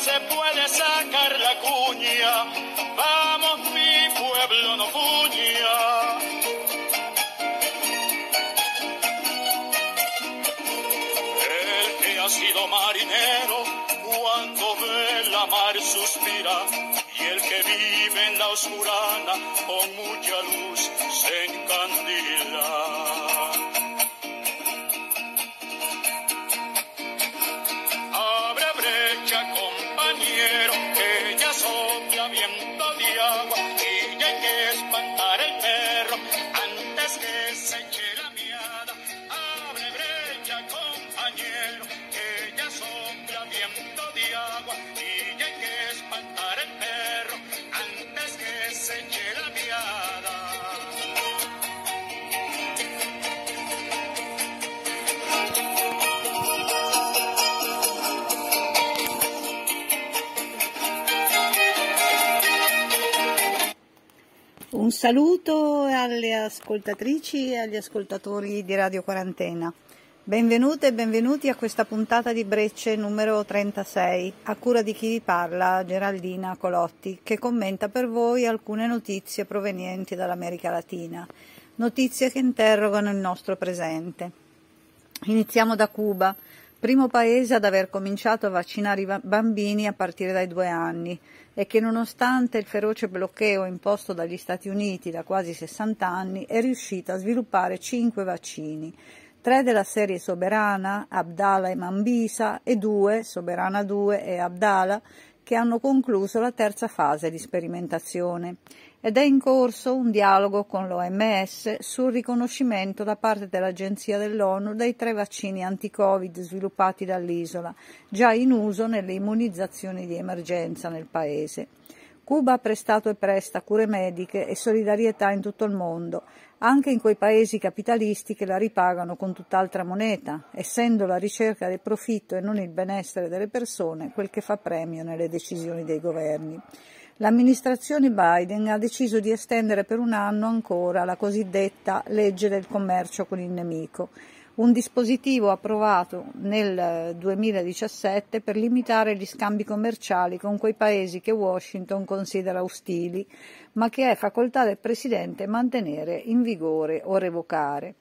se puede sacar la cuña. Vamos, mi pueblo no El que ha sido marinero cuando ve la mar suspira y el que vive en la oscurana con mucha luz se encandila. care. saluto alle ascoltatrici e agli ascoltatori di Radio Quarantena. Benvenute e benvenuti a questa puntata di Brecce numero 36, a cura di chi vi parla, Geraldina Colotti, che commenta per voi alcune notizie provenienti dall'America Latina, notizie che interrogano il nostro presente. Iniziamo da Cuba, primo paese ad aver cominciato a vaccinare i bambini a partire dai due anni e che nonostante il feroce bloccheo imposto dagli Stati Uniti da quasi 60 anni è riuscito a sviluppare cinque vaccini, tre della serie Soberana, Abdala e Mambisa e due, Soberana 2 e Abdala, che hanno concluso la terza fase di sperimentazione ed è in corso un dialogo con l'OMS sul riconoscimento da parte dell'Agenzia dell'ONU dei tre vaccini anti-Covid sviluppati dall'isola, già in uso nelle immunizzazioni di emergenza nel Paese. Cuba ha prestato e presta cure mediche e solidarietà in tutto il mondo, anche in quei paesi capitalisti che la ripagano con tutt'altra moneta, essendo la ricerca del profitto e non il benessere delle persone quel che fa premio nelle decisioni dei governi. L'amministrazione Biden ha deciso di estendere per un anno ancora la cosiddetta legge del commercio con il nemico un dispositivo approvato nel 2017 eh, per limitare gli scambi commerciali con quei paesi che Washington considera ostili, ma che è facoltà del Presidente mantenere in vigore o revocare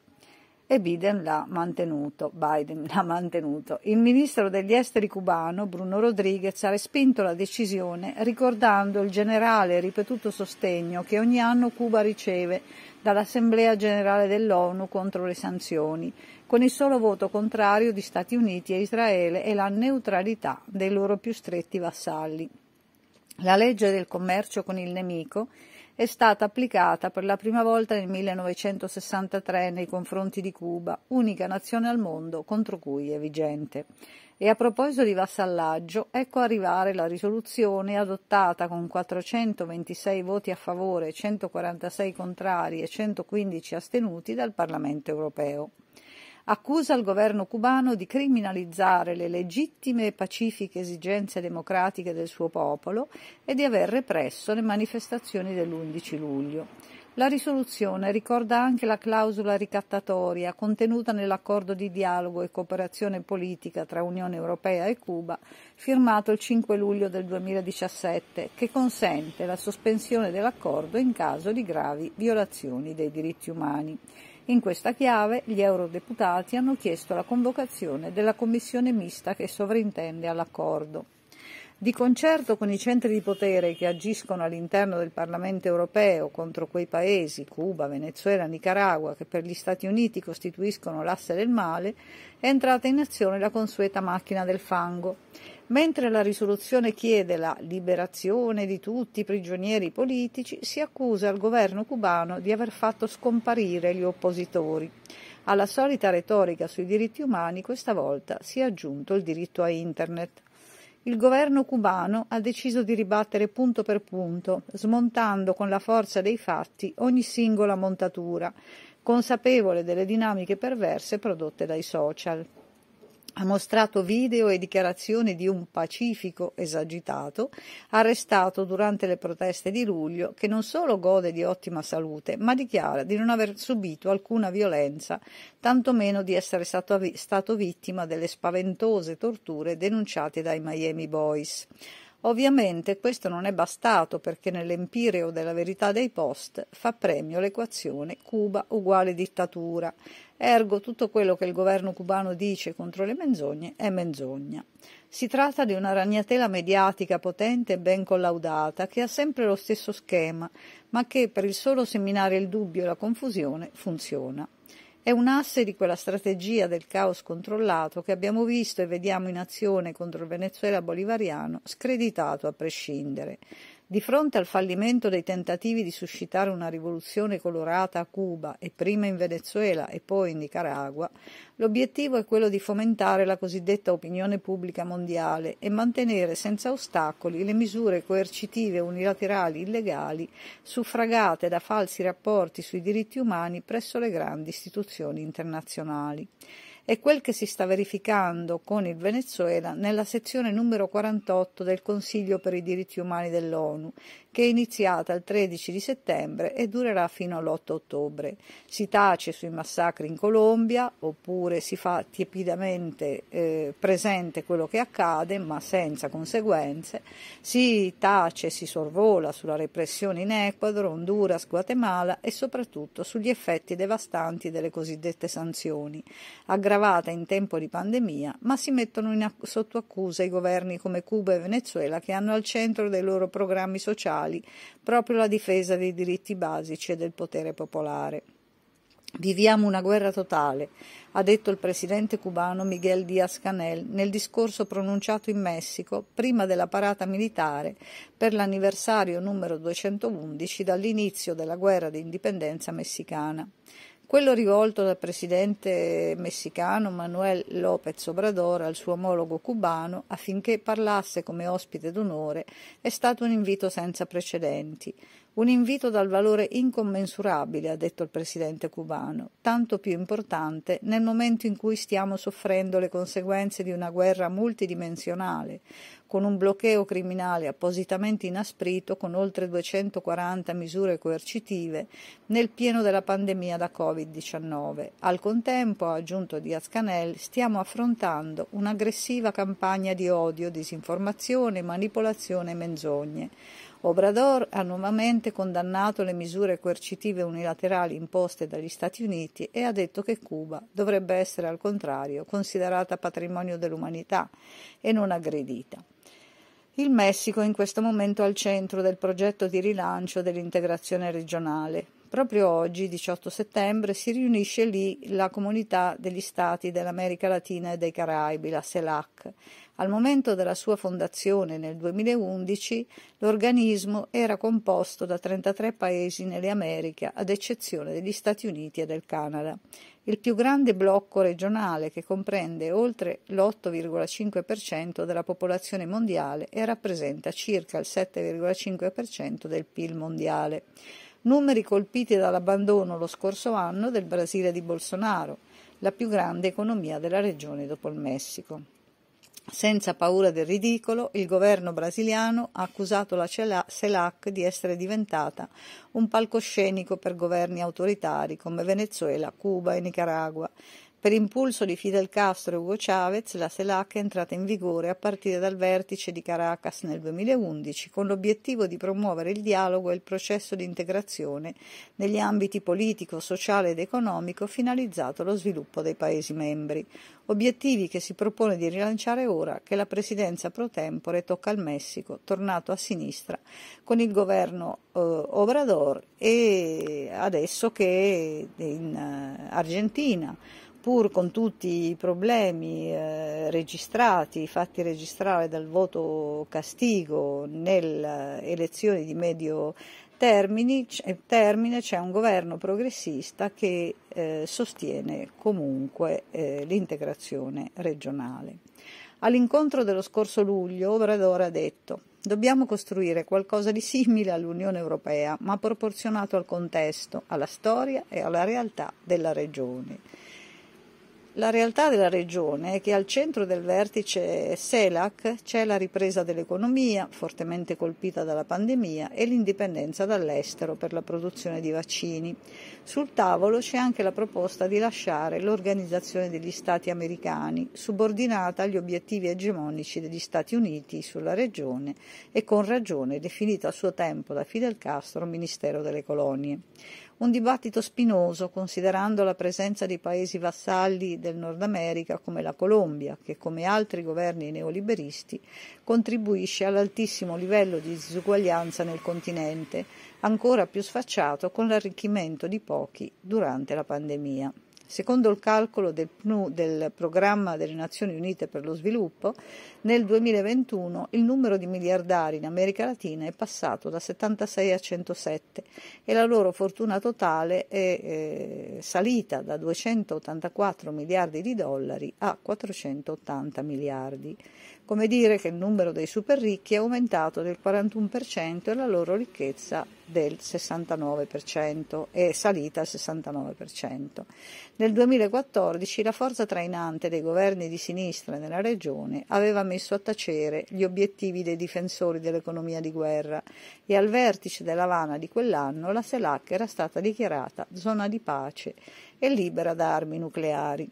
e Biden l'ha mantenuto, Biden l'ha mantenuto. Il ministro degli esteri cubano, Bruno Rodriguez, ha respinto la decisione ricordando il generale e ripetuto sostegno che ogni anno Cuba riceve dall'Assemblea generale dell'ONU contro le sanzioni, con il solo voto contrario di Stati Uniti e Israele e la neutralità dei loro più stretti vassalli. La legge del commercio con il nemico è stata applicata per la prima volta nel 1963 nei confronti di Cuba, unica nazione al mondo contro cui è vigente. E a proposito di vassallaggio, ecco arrivare la risoluzione adottata con 426 voti a favore, 146 contrari e 115 astenuti dal Parlamento europeo accusa il governo cubano di criminalizzare le legittime e pacifiche esigenze democratiche del suo popolo e di aver represso le manifestazioni dell'11 luglio. La risoluzione ricorda anche la clausola ricattatoria contenuta nell'accordo di dialogo e cooperazione politica tra Unione Europea e Cuba, firmato il 5 luglio del 2017, che consente la sospensione dell'accordo in caso di gravi violazioni dei diritti umani. In questa chiave gli eurodeputati hanno chiesto la convocazione della commissione mista che sovrintende all'accordo di concerto con i centri di potere che agiscono all'interno del Parlamento europeo contro quei paesi, Cuba, Venezuela, Nicaragua, che per gli Stati Uniti costituiscono l'asse del male, è entrata in azione la consueta macchina del fango. Mentre la risoluzione chiede la liberazione di tutti i prigionieri politici, si accusa il governo cubano di aver fatto scomparire gli oppositori. Alla solita retorica sui diritti umani questa volta si è aggiunto il diritto a Internet il governo cubano ha deciso di ribattere punto per punto, smontando con la forza dei fatti ogni singola montatura, consapevole delle dinamiche perverse prodotte dai social ha mostrato video e dichiarazioni di un pacifico esagitato, arrestato durante le proteste di luglio, che non solo gode di ottima salute, ma dichiara di non aver subito alcuna violenza, tantomeno di essere stato, stato vittima delle spaventose torture denunciate dai Miami Boys. Ovviamente questo non è bastato perché nell'empireo della verità dei post fa premio l'equazione Cuba uguale dittatura, Ergo tutto quello che il governo cubano dice contro le menzogne è menzogna. Si tratta di una ragnatela mediatica potente e ben collaudata che ha sempre lo stesso schema, ma che per il solo seminare il dubbio e la confusione funziona. È un asse di quella strategia del caos controllato che abbiamo visto e vediamo in azione contro il Venezuela bolivariano, screditato a prescindere. Di fronte al fallimento dei tentativi di suscitare una rivoluzione colorata a Cuba e prima in Venezuela e poi in Nicaragua, l'obiettivo è quello di fomentare la cosiddetta opinione pubblica mondiale e mantenere senza ostacoli le misure coercitive unilaterali illegali suffragate da falsi rapporti sui diritti umani presso le grandi istituzioni internazionali è quel che si sta verificando con il Venezuela nella sezione numero 48 del Consiglio per i diritti umani dell'ONU, che è iniziata il 13 di settembre e durerà fino all'8 ottobre. Si tace sui massacri in Colombia oppure si fa tiepidamente eh, presente quello che accade ma senza conseguenze, si tace, e si sorvola sulla repressione in Ecuador, Honduras, Guatemala e soprattutto sugli effetti devastanti delle cosiddette sanzioni, aggravata in tempo di pandemia, ma si mettono in, sotto accusa i governi come Cuba e Venezuela che hanno al centro dei loro programmi sociali quali proprio la difesa dei diritti basici e del potere popolare. Viviamo una guerra totale, ha detto il presidente cubano Miguel Díaz Canel nel discorso pronunciato in Messico prima della parata militare per l'anniversario numero 211 dall'inizio della guerra di indipendenza messicana. Quello rivolto dal presidente messicano Manuel López Obrador al suo omologo cubano affinché parlasse come ospite d'onore è stato un invito senza precedenti, un invito dal valore incommensurabile, ha detto il presidente cubano, tanto più importante nel momento in cui stiamo soffrendo le conseguenze di una guerra multidimensionale, con un blocheo criminale appositamente inasprito con oltre 240 misure coercitive nel pieno della pandemia da Covid-19. Al contempo, ha aggiunto Diaz Canel, stiamo affrontando un'aggressiva campagna di odio, disinformazione, manipolazione e menzogne. Obrador ha nuovamente condannato le misure coercitive unilaterali imposte dagli Stati Uniti e ha detto che Cuba dovrebbe essere al contrario considerata patrimonio dell'umanità e non aggredita. Il Messico è in questo momento al centro del progetto di rilancio dell'integrazione regionale, Proprio oggi, 18 settembre, si riunisce lì la comunità degli Stati dell'America Latina e dei Caraibi, la CELAC. Al momento della sua fondazione nel 2011, l'organismo era composto da 33 paesi nelle Americhe, ad eccezione degli Stati Uniti e del Canada. Il più grande blocco regionale che comprende oltre l'8,5% della popolazione mondiale e rappresenta circa il 7,5% del PIL mondiale numeri colpiti dall'abbandono lo scorso anno del Brasile di Bolsonaro, la più grande economia della regione dopo il Messico. Senza paura del ridicolo, il governo brasiliano ha accusato la CELAC di essere diventata un palcoscenico per governi autoritari come Venezuela, Cuba e Nicaragua, per impulso di Fidel Castro e Hugo Chavez, la CELAC è entrata in vigore a partire dal vertice di Caracas nel 2011 con l'obiettivo di promuovere il dialogo e il processo di integrazione negli ambiti politico, sociale ed economico finalizzato allo sviluppo dei Paesi membri, obiettivi che si propone di rilanciare ora che la presidenza pro tempore tocca al Messico, tornato a sinistra con il governo eh, Obrador e adesso che è in eh, Argentina pur con tutti i problemi eh, registrati, fatti registrare dal voto castigo nelle elezioni di medio termini, eh, termine, c'è un governo progressista che eh, sostiene comunque eh, l'integrazione regionale. All'incontro dello scorso luglio Obrador ha detto Dobbiamo costruire qualcosa di simile all'Unione Europea, ma proporzionato al contesto, alla storia e alla realtà della regione. La realtà della regione è che al centro del vertice CELAC c'è la ripresa dell'economia, fortemente colpita dalla pandemia, e l'indipendenza dall'estero per la produzione di vaccini. Sul tavolo c'è anche la proposta di lasciare l'Organizzazione degli Stati americani, subordinata agli obiettivi egemonici degli Stati Uniti sulla regione e con ragione definita a suo tempo da Fidel Castro Ministero delle Colonie. Un dibattito spinoso, considerando la presenza di paesi vassalli paesi del Nord America come la Colombia, che come altri governi neoliberisti contribuisce all'altissimo livello di disuguaglianza nel continente, ancora più sfacciato con l'arricchimento di pochi durante la pandemia. Secondo il calcolo del PNU del Programma delle Nazioni Unite per lo Sviluppo, nel 2021 il numero di miliardari in America Latina è passato da 76 a 107 e la loro fortuna totale è eh, salita da 284 miliardi di dollari a 480 miliardi. Come dire che il numero dei super ricchi è aumentato del 41% e la loro ricchezza del 69% e è salita al 69%. Nel 2014 la forza trainante dei governi di sinistra nella regione aveva messo a tacere gli obiettivi dei difensori dell'economia di guerra e al vertice dell'Havana di quell'anno la Selac era stata dichiarata zona di pace e libera da armi nucleari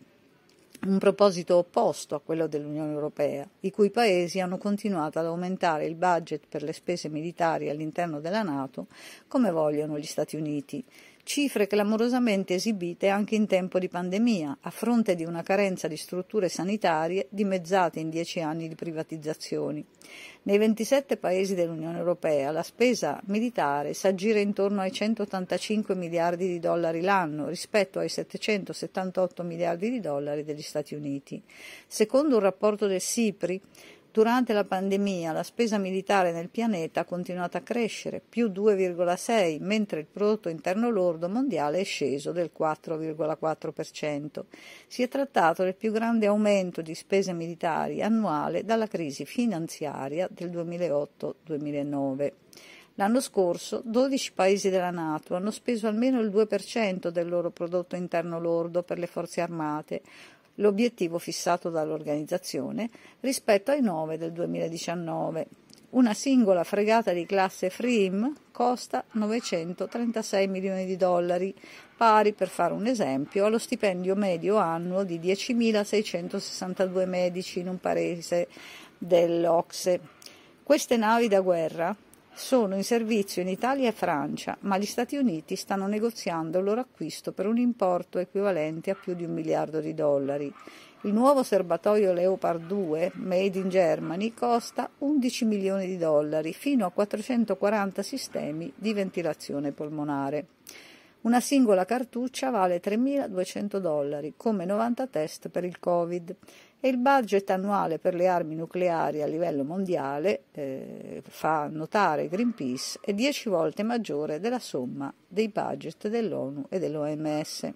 un proposito opposto a quello dell'Unione Europea, i cui paesi hanno continuato ad aumentare il budget per le spese militari all'interno della Nato come vogliono gli Stati Uniti, cifre clamorosamente esibite anche in tempo di pandemia, a fronte di una carenza di strutture sanitarie dimezzate in dieci anni di privatizzazioni. Nei 27 paesi dell'Unione Europea la spesa militare s'aggira intorno ai 185 miliardi di dollari l'anno rispetto ai 778 miliardi di dollari degli Stati Uniti. Secondo un rapporto del SIPRI, Durante la pandemia la spesa militare nel pianeta ha continuato a crescere, più 2,6, mentre il prodotto interno lordo mondiale è sceso del 4,4%. Si è trattato del più grande aumento di spese militari annuale dalla crisi finanziaria del 2008-2009. L'anno scorso 12 paesi della Nato hanno speso almeno il 2% del loro prodotto interno lordo per le forze armate, l'obiettivo fissato dall'organizzazione rispetto ai 9 del 2019. Una singola fregata di classe FRIM costa 936 milioni di dollari, pari, per fare un esempio, allo stipendio medio annuo di 10.662 medici in un paese dell'Ocse. Queste navi da guerra sono in servizio in Italia e Francia, ma gli Stati Uniti stanno negoziando il loro acquisto per un importo equivalente a più di un miliardo di dollari. Il nuovo serbatoio Leopard 2, made in Germany, costa 11 milioni di dollari, fino a 440 sistemi di ventilazione polmonare. Una singola cartuccia vale 3.200 dollari, come 90 test per il Covid e il budget annuale per le armi nucleari a livello mondiale, eh, fa notare Greenpeace, è 10 volte maggiore della somma dei budget dell'ONU e dell'OMS.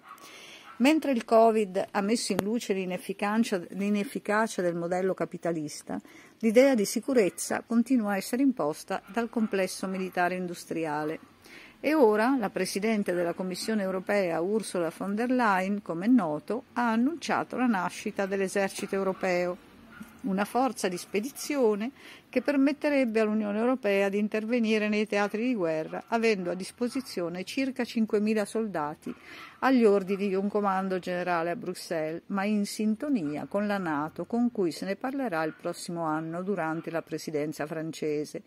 Mentre il Covid ha messo in luce l'inefficacia del modello capitalista, l'idea di sicurezza continua a essere imposta dal complesso militare industriale e ora la Presidente della Commissione europea Ursula von der Leyen, come è noto, ha annunciato la nascita dell'esercito europeo, una forza di spedizione che permetterebbe all'Unione europea di intervenire nei teatri di guerra, avendo a disposizione circa 5.000 soldati agli ordini di un comando generale a Bruxelles, ma in sintonia con la Nato, con cui se ne parlerà il prossimo anno durante la Presidenza francese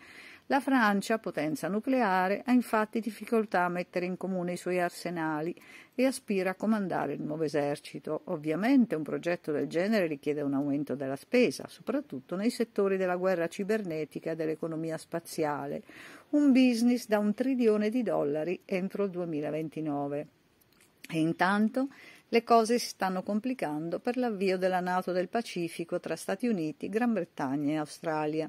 la Francia, potenza nucleare, ha infatti difficoltà a mettere in comune i suoi arsenali e aspira a comandare il nuovo esercito. Ovviamente un progetto del genere richiede un aumento della spesa, soprattutto nei settori della guerra cibernetica e dell'economia spaziale, un business da un trilione di dollari entro il 2029. E intanto le cose si stanno complicando per l'avvio della Nato del Pacifico tra Stati Uniti, Gran Bretagna e Australia.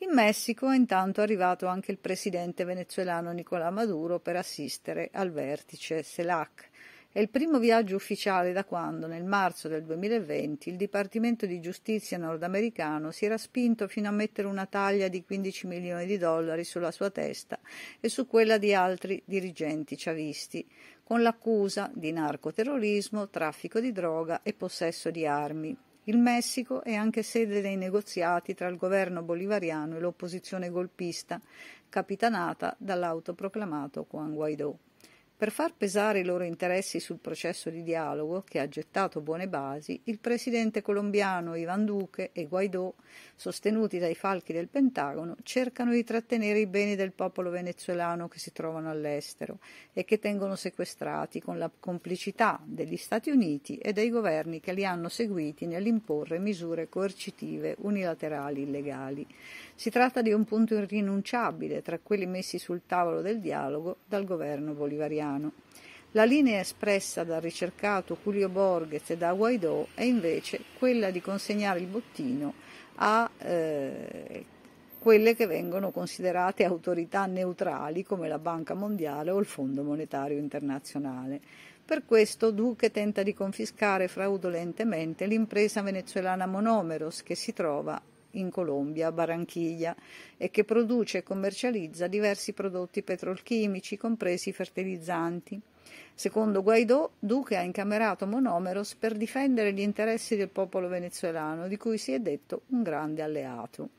In Messico è intanto arrivato anche il presidente venezuelano Nicolás Maduro per assistere al vertice CELAC. È il primo viaggio ufficiale da quando, nel marzo del 2020, il Dipartimento di Giustizia nordamericano si era spinto fino a mettere una taglia di 15 milioni di dollari sulla sua testa e su quella di altri dirigenti chavisti, con l'accusa di narcoterrorismo, traffico di droga e possesso di armi. Il Messico è anche sede dei negoziati tra il governo bolivariano e l'opposizione golpista, capitanata dall'autoproclamato Juan Guaidó. Per far pesare i loro interessi sul processo di dialogo, che ha gettato buone basi, il presidente colombiano Ivan Duque e Guaidó, sostenuti dai falchi del Pentagono, cercano di trattenere i beni del popolo venezuelano che si trovano all'estero e che tengono sequestrati con la complicità degli Stati Uniti e dei governi che li hanno seguiti nell'imporre misure coercitive unilaterali illegali. Si tratta di un punto irrinunciabile tra quelli messi sul tavolo del dialogo dal governo bolivariano italiano. La linea espressa dal ricercato Julio Borges e da Guaidò è invece quella di consegnare il bottino a eh, quelle che vengono considerate autorità neutrali come la Banca Mondiale o il Fondo Monetario Internazionale. Per questo Duque tenta di confiscare fraudolentemente l'impresa venezuelana Monomeros che si trova in Colombia, Barranquilla, e che produce e commercializza diversi prodotti petrolchimici, compresi i fertilizzanti. Secondo Guaidó, Duque ha incamerato Monomeros per difendere gli interessi del popolo venezuelano, di cui si è detto un grande alleato.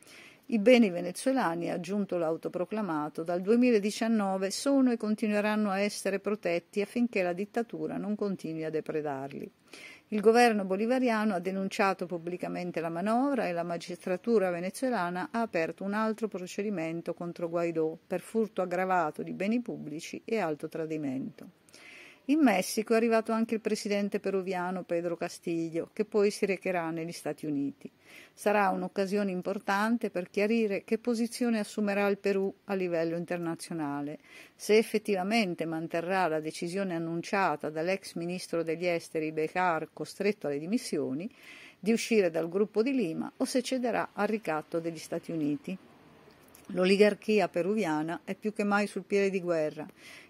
I beni venezuelani, ha aggiunto l'autoproclamato, dal 2019 sono e continueranno a essere protetti affinché la dittatura non continui a depredarli. Il governo bolivariano ha denunciato pubblicamente la manovra e la magistratura venezuelana ha aperto un altro procedimento contro Guaidó per furto aggravato di beni pubblici e alto tradimento. In Messico è arrivato anche il presidente peruviano Pedro Castillo, che poi si recherà negli Stati Uniti. Sarà un'occasione importante per chiarire che posizione assumerà il Perù a livello internazionale, se effettivamente manterrà la decisione annunciata dall'ex ministro degli esteri Becar, costretto alle dimissioni, di uscire dal gruppo di Lima o se cederà al ricatto degli Stati Uniti. L'oligarchia peruviana è più che mai sul piede di guerra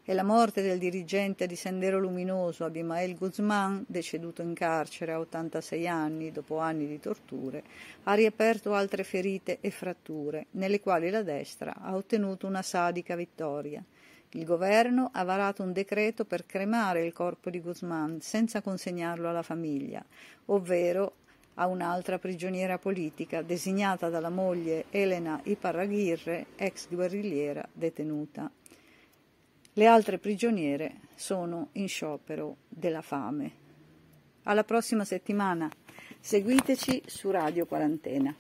e la morte del dirigente di Sendero Luminoso Abimael Guzmán, deceduto in carcere a 86 anni dopo anni di torture, ha riaperto altre ferite e fratture, nelle quali la destra ha ottenuto una sadica vittoria. Il governo ha varato un decreto per cremare il corpo di Guzmán senza consegnarlo alla famiglia, ovvero a un'altra prigioniera politica designata dalla moglie Elena Iparraghirre, ex guerrigliera detenuta. Le altre prigioniere sono in sciopero della fame. Alla prossima settimana. Seguiteci su Radio Quarantena.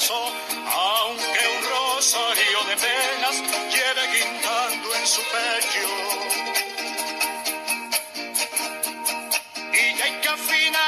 aunque un rosario de penas lleve guindando en su pecho. Y hay que afinar.